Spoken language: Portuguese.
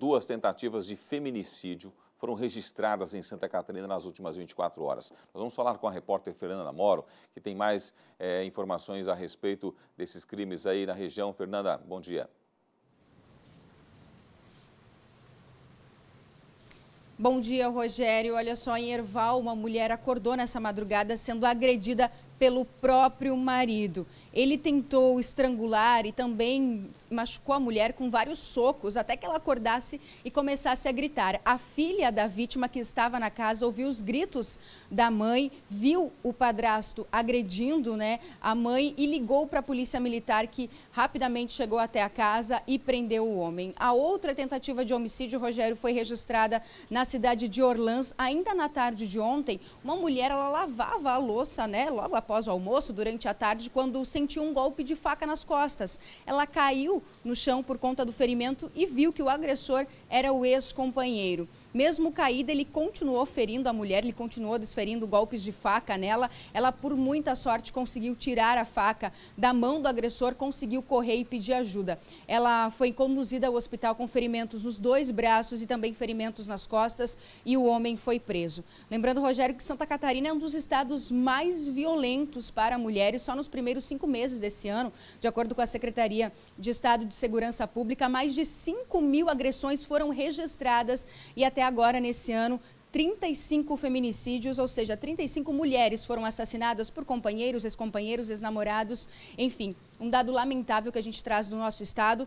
duas tentativas de feminicídio foram registradas em Santa Catarina nas últimas 24 horas. Nós vamos falar com a repórter Fernanda Namoro, que tem mais é, informações a respeito desses crimes aí na região. Fernanda, bom dia. Bom dia, Rogério. Olha só, em Erval, uma mulher acordou nessa madrugada sendo agredida pelo próprio marido. Ele tentou estrangular e também machucou a mulher com vários socos até que ela acordasse e começasse a gritar. A filha da vítima que estava na casa ouviu os gritos da mãe, viu o padrasto agredindo, né, a mãe e ligou para a polícia militar que rapidamente chegou até a casa e prendeu o homem. A outra tentativa de homicídio, Rogério, foi registrada na cidade de Orlans ainda na tarde de ontem. Uma mulher ela lavava a louça, né, logo após após o almoço, durante a tarde, quando sentiu um golpe de faca nas costas. Ela caiu no chão por conta do ferimento e viu que o agressor era o ex-companheiro. Mesmo caída, ele continuou ferindo a mulher, ele continuou desferindo golpes de faca nela. Ela, por muita sorte, conseguiu tirar a faca da mão do agressor, conseguiu correr e pedir ajuda. Ela foi conduzida ao hospital com ferimentos nos dois braços e também ferimentos nas costas e o homem foi preso. Lembrando, Rogério, que Santa Catarina é um dos estados mais violentos para mulheres só nos primeiros cinco meses desse ano. De acordo com a Secretaria de Estado de Segurança Pública, mais de 5 mil agressões foram registradas e até até agora nesse ano 35 feminicídios, ou seja, 35 mulheres foram assassinadas por companheiros, ex-companheiros, ex-namorados, enfim, um dado lamentável que a gente traz do nosso estado.